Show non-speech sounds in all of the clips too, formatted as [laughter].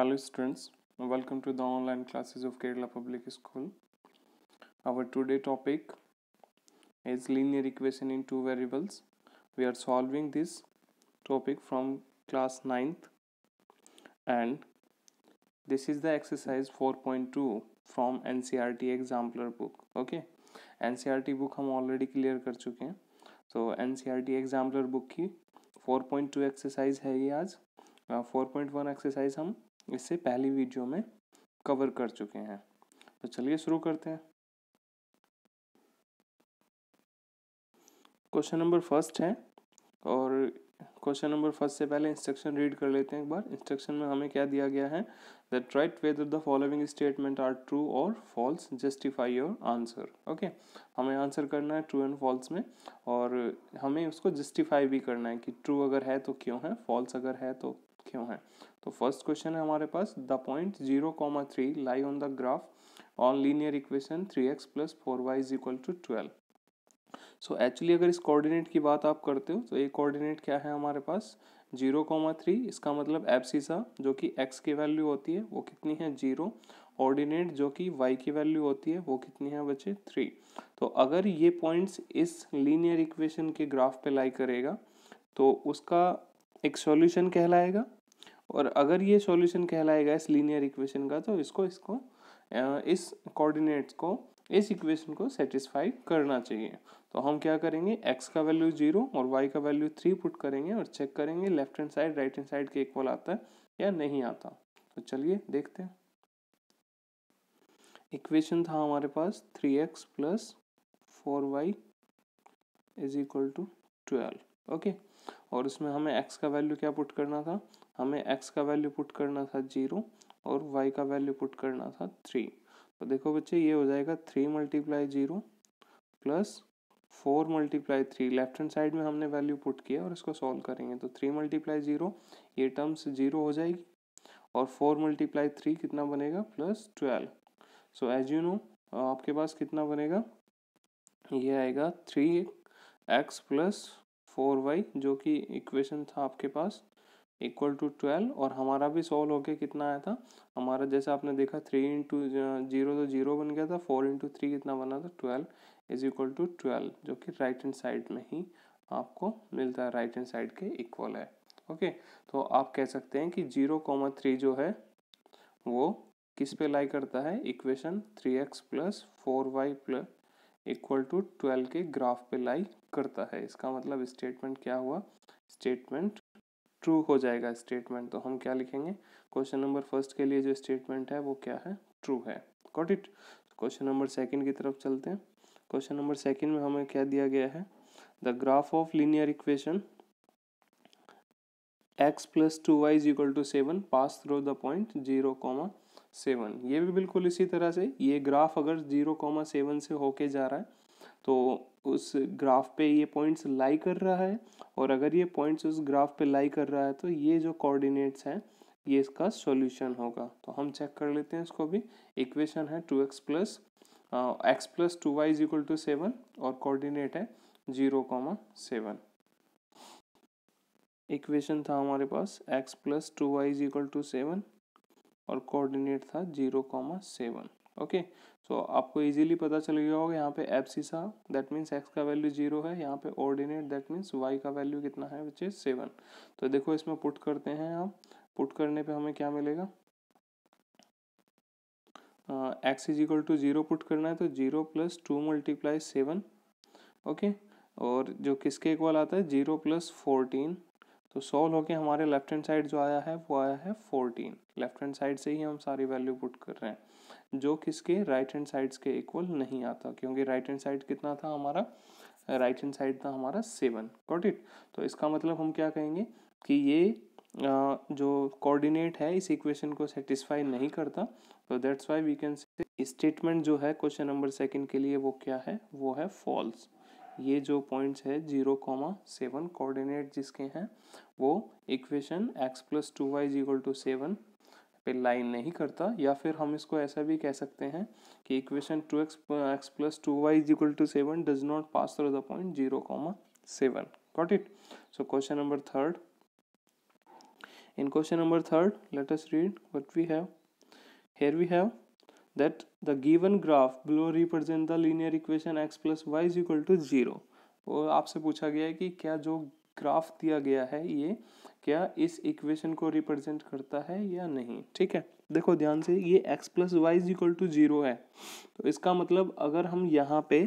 Hello students, welcome to the online classes of Kerala Public School. Our today topic is linear equation in two variables. We are solving this topic from class 9th and this is the exercise 4.2 from NCRT exemplar book. Okay, NCRT book हम already clear कर चुके हैं तो NCRT exemplar book की 4.2 exercise है ये आज uh, 4.1 exercise हम इससे पहली वीडियो में कवर कर चुके हैं तो चलिए शुरू करते हैं क्वेश्चन नंबर फर्स्ट है और क्वेश्चन नंबर फर्स्ट से पहले इंस्ट्रक्शन रीड कर लेते हैं एक बार इंस्ट्रक्शन में हमें क्या दिया गया है that right whether the following statement are true और false justify your answer okay हमें आंसर करना है ट्रू एंड फॉल्स में और हमें उसको जस्टिफाई भी करना है कि ट्रू अगर है तो क्यों है फॉल्स अगर है तो क्यों है तो फर्स्ट क्वेश्चन है हमारे पास the point zero comma three lie on the graph on linear equation three x plus four y is equal to twelve so actually अगर इस कोऑर्डिनेट की बात आप करते हो तो ये कोऑर्डिनेट क्या है हमारे पास जीरो कॉमा थ्री इसका मतलब एप्सिसा जो कि एक्स की वैल्यू होती है वो कितनी है जीरो ऑर्डिनेट जो कि वाई की वैल्यू होती है वो कितनी है बच्चे थ्री तो अगर ये पॉइंट्स इस लीनियर इक्वेशन के ग्राफ पे लाई करेगा तो उसका एक सॉल्यूशन कहलाएगा और अगर ये सॉल्यूशन कहलाएगा इस लीनियर इक्वेशन का तो इसको इसको इस कोऑर्डिनेट्स को इस इक्वेशन को सेटिस्फाई करना चाहिए तो हम क्या करेंगे एक्स का वैल्यू जीरो और वाई का वैल्यू थ्री पुट करेंगे और चेक करेंगे left hand side right hand side के इक्वल आता है या नहीं आता तो चलिए देखते हैं इक्वेशन था हमारे पास three x plus four y is equal to twelve okay और उसमें हमें एक्स का वैल्यू क्या पुट करना था हमें एक्स का वैल्यू पुट करना था जीरो और वाई का वैल्यू पुट करना था थ्री तो देखो बच्चे ये हो जाएगा three multiply zero plus four multiply three left hand side में हमने वैल्यू पुट किया और इसको सॉल्व करेंगे तो थ्री मल्टीप्लाई जीरो ये टर्म्स जीरो हो जाएगी और फोर मल्टीप्लाई थ्री कितना बनेगा plus twelve so as you know आपके पास कितना बनेगा ये आएगा three x plus four y जो कि इक्वेशन था आपके पास इक्वल टू ट्वेल्व और हमारा भी सॉल्व होके कितना आया था हमारा जैसे आपने देखा थ्री इंटू जीरो तो जीरो बन गया था फोर इंटू थ्री कितना बना था twelve is equal to twelve जो कि राइट हैंड साइड में ही आपको मिलता है राइट हैंड साइड के इक्वल है ओके तो आप कह सकते हैं कि जीरो कॉमा थ्री जो है वो किस पे लाई करता है equation three x plus four y plus equal to twelve के ग्राफ पे लाई करता है इसका मतलब स्टेटमेंट क्या हुआ स्टेटमेंट ट्रू हो जाएगा स्टेटमेंट तो हम क्या लिखेंगे क्वेश्चन नंबर फर्स्ट के लिए जो स्टेटमेंट है वो क्या है ट्रू है got it question number second की तरफ चलते हैं क्वेश्चन नंबर सेकंड में हमें क्या दिया गया है the graph of linear equation x plus two y is equal to seven pass through the point zero comma seven ये भी बिल्कुल इसी तरह से ये ग्राफ अगर जीरो कॉमा सेवन से होके जा रहा है तो उस ग्राफ पे ये पॉइंट्स लाई कर रहा है और अगर ये पॉइंट्स उस ग्राफ पे लाई कर रहा है तो ये जो कोऑर्डिनेट्स हैं ये इसका सॉल्यूशन होगा तो हम चेक कर लेते हैं इसको भी इक्वेशन है two x plus x plus two y is equal to seven और कोऑर्डिनेट है जीरो कॉमा सेवन इक्वेशन था हमारे पास x plus two y is equal to seven और कोऑर्डिनेट था zero comma seven okay so आपको easily पता चल गया होगा यहाँ पे एप्सिसा दैट मीन्स एक्स का वैल्यू जीरो है यहाँ पे ऑर्डिनेट दैट मीन्स वाई का वैल्यू कितना है विच इज सेवन तो देखो इसमें पुट करते हैं हम पुट करने पे हमें क्या मिलेगा x is equal to zero put करना है तो zero plus two multiply seven okay और जो किसके इक्वल आता है जीरो प्लस फोर्टीन तो सॉल्व होके हमारे लेफ्ट हैंड साइड जो आया है वो आया है फोर्टीन लेफ्ट हैंड साइड से ही हम सारी वैल्यू पुट कर रहे हैं जो किसके राइट हैंड साइड्स के इक्वल नहीं आता क्योंकि राइट हैंड साइड कितना था हमारा राइट हैंड साइड था हमारा सेवन गॉट इट तो इसका मतलब हम क्या कहेंगे कि ये जो कोऑर्डिनेट है इस इक्वेशन को सेटिस्फाई नहीं करता तो that's why we can say statement जो है क्वेश्चन नंबर सेकेंड के लिए वो क्या है वो है फॉल्स ये जो पॉइंट्स है जीरो कॉमा सेवन कोऑर्डिनेट जिसके हैं वो equation x plus two y equal to seven पे लाइन नहीं करता या फिर हम इसको ऐसा भी कह सकते हैं कि equation two x x plus two y is two seven does not pass through the point zero comma seven got it so question number third in question number third let us read what we have here we have that the given graph below represent the linear equation x plus y is equal to zero और आपसे पूछा गया है कि क्या जो graph दिया गया है ये क्या इस इक्वेशन को रिप्रेजेंट करता है या नहीं ठीक है देखो ध्यान से ये x plus y is equal to zero है तो इसका मतलब अगर हम यहाँ पे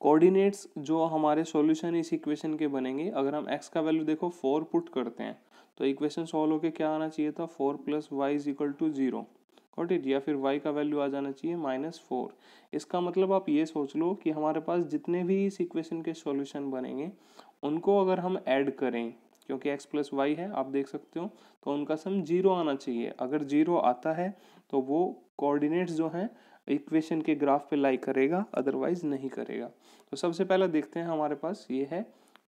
कोऑर्डिनेट्स जो हमारे सॉल्यूशन इस इक्वेशन के बनेंगे अगर हम x का वैल्यू देखो फोर पुट करते हैं तो इक्वेशन सॉल्व होकर क्या आना चाहिए था four plus y is equal to zero कॉटेज या फिर वाई का वैल्यू आ जाना चाहिए माइनस फोर इसका मतलब आप ये सोच लो कि हमारे पास जितने भी इस इक्वेशन के सॉल्यूशन बनेंगे उनको अगर हम ऐड करें क्योंकि x प्लस वाई है आप देख सकते हो तो उनका सम जीरो आना चाहिए अगर जीरो आता है तो वो कोऑर्डिनेट्स जो हैं इक्वेशन के ग्राफ पे लाई करेगा अदरवाइज नहीं करेगा तो सबसे पहला देखते हैं हमारे पास ये है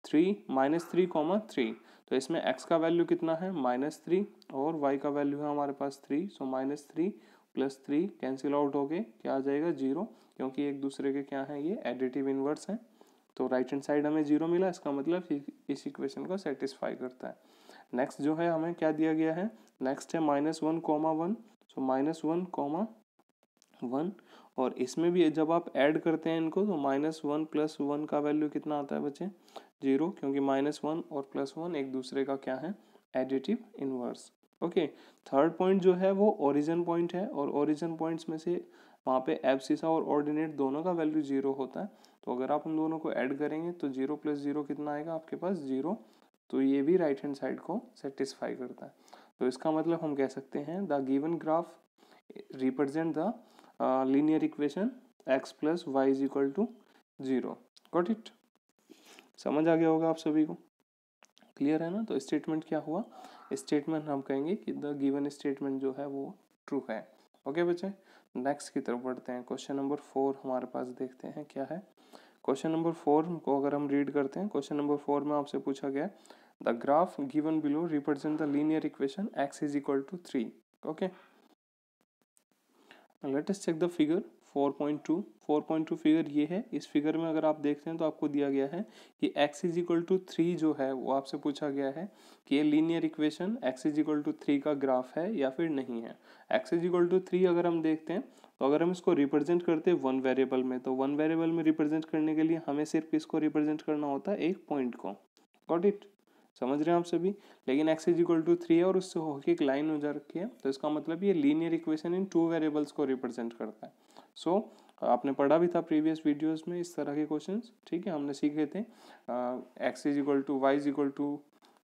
three minus three comma three तो इसमें x का वैल्यू कितना है माइनस थ्री और y का वैल्यू है हमारे पास three so minus three plus three cancel out हो गए क्या आ जाएगा जीरो क्योंकि एक दूसरे के क्या है ये एडिटिव इन्वर्स है तो राइट हैंड साइड हमें जीरो मिला इसका मतलब इस इक्वेशन को सेटिस्फाई करता है नेक्स्ट जो है हमें क्या दिया गया है नेक्स्ट है minus one comma one so minus one comma one और इसमें भी जब आप ऐड करते हैं इनको तो माइनस वन प्लस वन का वैल्यू कितना आता है बच्चे जीरो क्योंकि माइनस वन और प्लस वन एक दूसरे का क्या है additive inverse okay third point जो है वो ओरिजिन पॉइंट है और ओरिजिन पॉइंट्स में से वहाँ पे सीसा और ऑर्डिनेट दोनों का वैल्यू जीरो होता है तो अगर आप उन दोनों को ऐड करेंगे तो जीरो प्लस जीरो कितना आएगा आपके पास जीरो तो ये भी राइट हैंड साइड को सेटिस्फाई करता है तो इसका मतलब हम कह सकते हैं the given graph represent the linear equation x plus y is equal to zero got it समझ आ गया होगा आप सभी को क्लियर है ना तो स्टेटमेंट क्या हुआ स्टेटमेंट हम कहेंगे कि द गिवन स्टेटमेंट जो है वो ट्रू है ओके बच्चे नेक्स्ट की तरफ बढ़ते हैं क्वेश्चन नंबर फोर हमारे पास देखते हैं क्या है क्वेश्चन नंबर फोर को अगर हम रीड करते हैं क्वेश्चन नंबर फोर में आपसे पूछा गया the graph given below represent the linear equation x is equal to three okay let us check the figure 4.2 4.2 figure ये है इस फिगर में अगर आप देखते हैं तो आपको दिया गया है कि x is equal to three जो है वो आपसे पूछा गया है कि ये linear equation x is equal to three का ग्राफ है या फिर नहीं है x is equal to three अगर हम देखते हैं तो अगर हम इसको रिप्रेजेंट करते हैं वन वेरिएबल में तो वन वेरिएबल में रिप्रेजेंट करने के लिए हमें सिर्फ इसको रिप्रेजेंट करना होता है एक पॉइंट को गॉट इट समझ रहे हैं आप सभी लेकिन x is equal to three है और उससे होके एक लाइन हो जा रखी है तो इसका मतलब ये linear equation in two variables को रिप्रेजेंट करता है सो so, आपने पढ़ा भी था प्रीवियस वीडियोस में इस तरह के क्वेश्चंस ठीक है हमने सीखे थे x is equal to y is equal to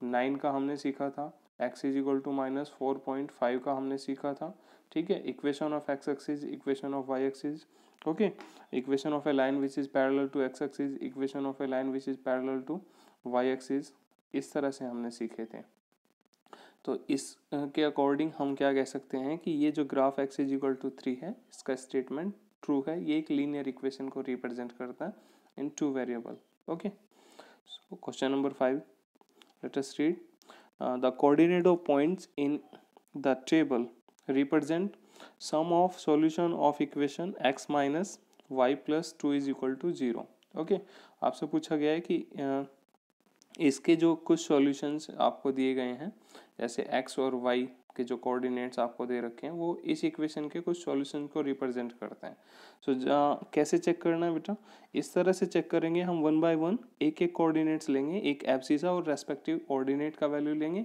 nine का हमने सीखा था x is equal to minus four point five का हमने सीखा था ठीक है equation of x axis equation of y axis okay equation of a line which is parallel to x axis equation of a line which is parallel to y axis इस तरह से हमने सीखे थे तो इस के अकॉर्डिंग हम क्या कह सकते हैं कि ये जो graph x is equal to three है इसका स्टेटमेंट ट्रू है ये एक लीनियर इक्वेशन को रिप्रेजेंट करता है in two variable okay so question number five let us read uh, the coordinate of points in the table represent sum of solution of equation x minus y two is equal to zero okay आपसे पूछा गया है कि इसके जो कुछ solutions आपको दिए गए हैं जैसे एक्स और वाई के जो कोऑर्डिनेट्स आपको दे रखे हैं वो इस इक्वेशन के कुछ सॉल्यूशन को रिप्रेजेंट करते हैं सो so, कैसे चेक करना है बेटा इस तरह से चेक करेंगे हम वन बाय वन एक एक कोऑर्डिनेट्स लेंगे एक एप्सिसा और रेस्पेक्टिव ऑर्डिनेट का वैल्यू लेंगे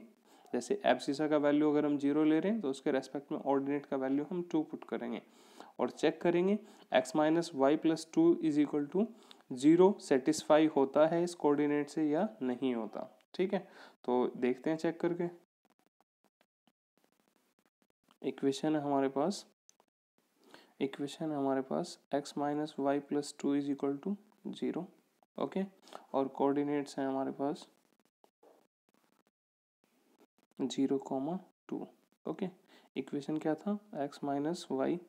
जैसे एप्सिसा का वैल्यू अगर हम जीरो ले रहे हैं तो उसके रेस्पेक्ट में ऑर्डिनेट का वैल्यू हम टू पुट करेंगे और चेक करेंगे x minus y plus two is equal to zero satisfy होता है इस कोऑर्डिनेट से या नहीं होता ठीक है तो देखते हैं चेक करके इक्वेशन है हमारे पास इक्वेशन है हमारे पास x minus y plus two is equal to zero okay और कोऑर्डिनेट्स हैं हमारे पास zero comma two okay equation क्या था x minus y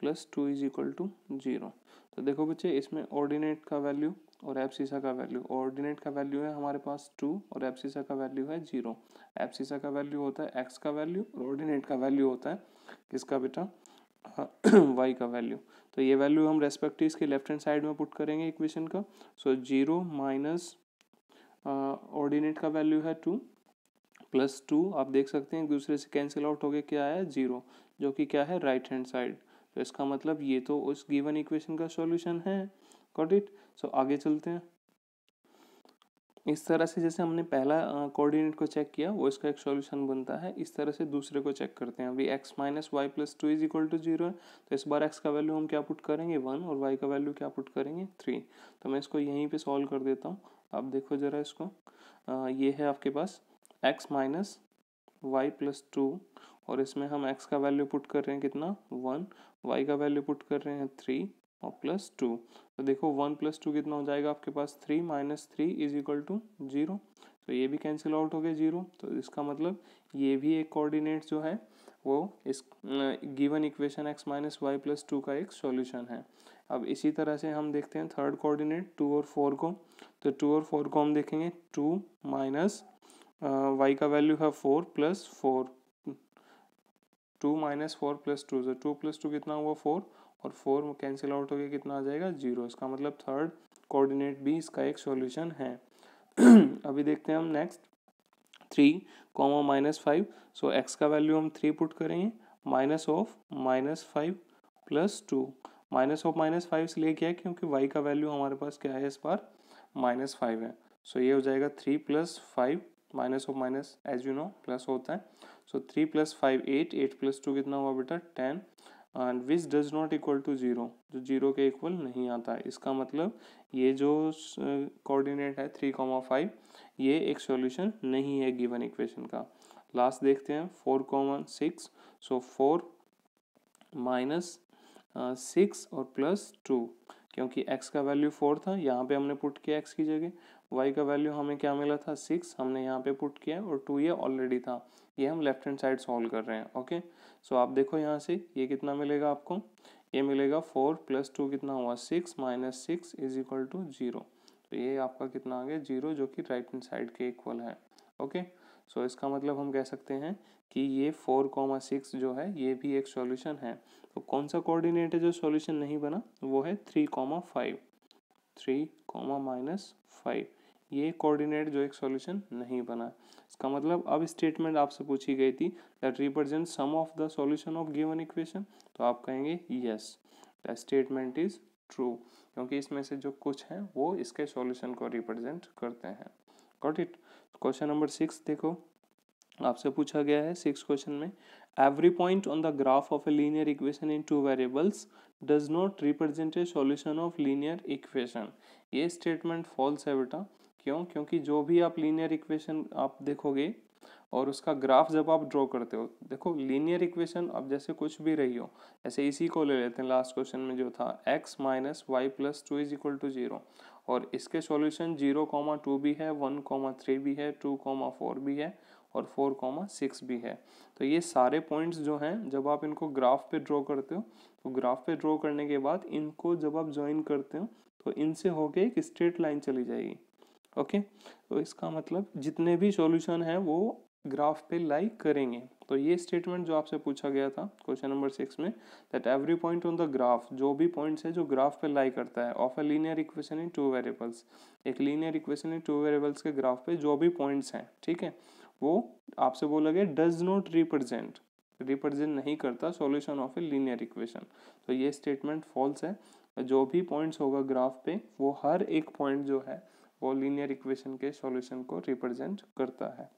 plus two is equal to zero तो देखो बच्चे इसमें ऑर्डिनेट का वैल्यू और एप्सिसा का वैल्यू ऑर्डिनेट का वैल्यू है हमारे पास टू और एप्सिसा का वैल्यू है जीरो एप्सिसा का वैल्यू होता है एक्स का वैल्यू और ऑर्डिनेट का वैल्यू होता है किसका बेटा वाई [clears throat] का वैल्यू तो ये वैल्यू हम रेस्पेक्टिव इसके लेफ्ट हैंड साइड में पुट करेंगे इक्वेशन का सो जीरो माइनस ऑर्डिनेट का वैल्यू है टू प्लस टू आप देख सकते हैं एक दूसरे से कैंसिल आउट हो गया क्या है जीरो जो कि क्या है राइट हैंड साइड तो इसका मतलब ये तो उस गिवन इक्वेशन का सॉल्यूशन है कॉट इट सो आगे चलते हैं इस तरह से जैसे हमने पहला कोऑर्डिनेट को चेक किया वो इसका एक सॉल्यूशन बनता है इस तरह से दूसरे को चेक करते हैं अभी x minus y plus two is equal to zero तो इस बार एक्स का वैल्यू हम क्या पुट करेंगे वन और वाई का वैल्यू क्या पुट करेंगे थ्री तो मैं इसको यहीं पे सॉल्व कर देता हूँ आप देखो ज़रा इसको आ, ये है आपके पास x minus y plus two और इसमें हम x का वैल्यू पुट कर रहे हैं कितना वन y का वैल्यू पुट कर रहे हैं थ्री और प्लस टू तो देखो वन प्लस टू कितना हो जाएगा आपके पास three minus three is equal to zero तो ये भी कैंसिल आउट हो गया जीरो तो इसका मतलब ये भी एक कोऑर्डिनेट जो है वो इस given equation x minus y plus two का एक सॉल्यूशन है अब इसी तरह से हम देखते हैं थर्ड कोऑर्डिनेट टू और फोर को तो टू और फोर को हम देखेंगे टू माइनस वाई का वैल्यू है four plus four two minus four plus two से तो टू प्लस टू कितना हुआ फोर और फोर कैंसिल आउट हो गया कितना आ जाएगा जीरो इसका मतलब थर्ड कोऑर्डिनेट भी इसका एक सॉल्यूशन है [clears throat] अभी देखते हैं हम next three comma minus five so x का वैल्यू हम थ्री पुट करेंगे minus of minus five plus two minus of minus five इसलिए क्या है क्योंकि वाई का वैल्यू हमारे पास क्या है इस बार माइनस फाइव है सो so ये हो जाएगा three plus five minus of minus as you know plus होता है so three plus five eight eight plus two कितना हुआ बेटा ten and which does not equal to zero जो जीरो के इक्वल नहीं आता इसका मतलब ये जो कोऑर्डिनेट है थ्री कॉमा फाइव ये एक सॉल्यूशन नहीं है गिवन इक्वेशन का लास्ट देखते हैं four common six so four minus six और प्लस टू क्योंकि एक्स का वैल्यू फोर था यहाँ पे हमने पुट किया एक्स की जगह वाई का वैल्यू हमें क्या मिला था सिक्स हमने यहाँ पे पुट किया और टू ये ऑलरेडी था ये हम लेफ्ट हैंड साइड सॉल्व कर रहे हैं ओके सो आप देखो यहाँ से ये कितना मिलेगा आपको ये मिलेगा फोर प्लस टू कितना हुआ six minus six is equal to zero तो ये आपका कितना आ गया जीरो जो कि राइट हैंड साइड के इक्वल है ओके सो इसका मतलब हम कह सकते हैं कि ये फोर कॉमा सिक्स जो है ये भी एक सॉल्यूशन है तो कौन सा कोऑर्डिनेट है जो सॉल्यूशन नहीं बना वो है three comma five three comma minus five ये कोऑर्डिनेट जो एक सॉल्यूशन नहीं बना इसका मतलब अब स्टेटमेंट आपसे पूछी गई थी that represent some of the solution of given equation तो आप कहेंगे yes the statement is true क्योंकि इसमें से जो कुछ है वो इसके सॉल्यूशन को रिप्रेजेंट करते हैं got it question number six देखो आपसे पूछा गया है सिक्स क्वेश्चन में every point on the graph of a linear equation in two variables does not represent a solution of linear equation ये स्टेटमेंट फॉल्स है बेटा क्यों क्योंकि जो भी आप लीनियर इक्वेशन आप देखोगे और उसका ग्राफ जब आप ड्रॉ करते हो देखो लीनियर इक्वेशन अब जैसे कुछ भी रही हो ऐसे इसी को ले लेते हैं लास्ट क्वेश्चन में जो था x minus y plus two is equal to zero और इसके सॉल्यूशन जीरो कॉमा टू भी है वन कॉमा थ्री भी है टू कॉमा फोर भी है और फोर कॉमा सिक्स भी है तो ये सारे पॉइंट्स जो हैं जब आप इनको ग्राफ पे ड्रॉ करते हो तो ग्राफ पे ड्रॉ करने के बाद इनको जब आप ज्वाइन करते हो तो इनसे होके एक स्ट्रेट लाइन चली जाएगी ओके तो इसका मतलब जितने भी सॉल्यूशन हैं वो ग्राफ पे लाई करेंगे तो ये स्टेटमेंट जो आपसे पूछा गया था क्वेश्चन नंबर सिक्स में that every point on the graph जो भी पॉइंट्स है जो ग्राफ पे लाइक करता है of a linear equation in two variables एक linear equation in two variables के ग्राफ पे जो भी पॉइंट्स हैं ठीक है वो आपसे बोला गया डज नॉट रिप्रेजेंट रिप्रेजेंट नहीं करता solution of a linear equation तो ये स्टेटमेंट फॉल्स है जो भी पॉइंट्स होगा ग्राफ पे वो हर एक पॉइंट जो है वो लीनियर इक्वेशन के सॉल्यूशन को रिप्रेजेंट करता है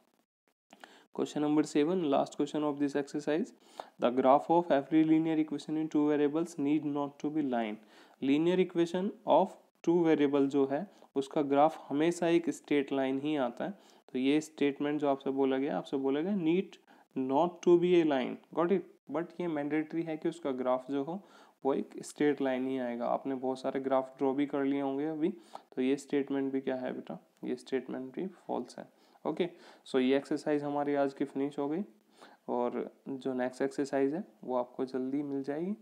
question number seven last question of this exercise the graph of every linear equation in two variables need not to be line linear equation of two variable जो है उसका graph हमेशा एक straight line ही आता है तो ये स्टेटमेंट जो आपसे बोला गया आपसे बोला गया need not to be a line got it but ये मैंडेटरी है कि उसका ग्राफ जो हो वो एक स्ट्रेट लाइन ही आएगा आपने बहुत सारे ग्राफ ड्रॉ भी कर लिए होंगे अभी तो ये स्टेटमेंट भी क्या है बेटा ये स्टेटमेंट भी फॉल्स है ओके सो ये एक्सरसाइज हमारी आज की फिनिश हो गई और जो नेक्स्ट एक्सरसाइज है वो आपको जल्दी मिल जाएगी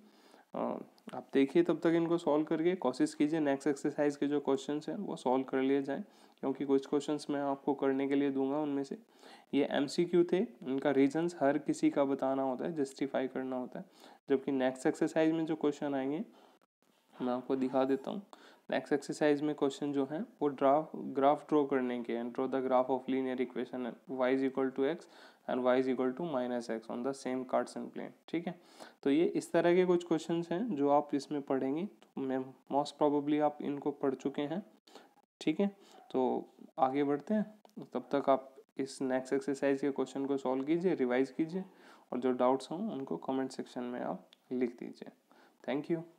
हाँ, आप देखिए तब तक इनको सॉल्व करके कोशिश कीजिए नेक्स्ट एक्सरसाइज के जो क्वेश्चन हैं वो सॉल्व कर लिए जाए क्योंकि कुछ क्वेश्चन मैं आपको करने के लिए दूंगा उनमें से ये एम थे उनका रीजन हर किसी का बताना होता है जस्टिफाई करना होता है जबकि नेक्स्ट एक्सरसाइज में जो क्वेश्चन आएंगे मैं आपको दिखा देता हूँ नेक्स्ट एक्सरसाइज में क्वेश्चन जो है वो ड्राफ ग्राफ ड्रॉ करने के हैं draw the graph of linear equation y is equal to x and y is equal to minus x on the same and plane ठीक है तो ये इस तरह के कुछ क्वेश्चन हैं जो आप इसमें पढ़ेंगे तो मैं मोस्ट प्रॉबली आप इनको पढ़ चुके हैं ठीक है तो आगे बढ़ते हैं तब तक आप इस नेक्स्ट एक्सरसाइज के क्वेश्चन को सॉल्व कीजिए रिवाइज कीजिए और जो डाउट्स हों उनको कमेंट सेक्शन में आप लिख दीजिए थैंक यू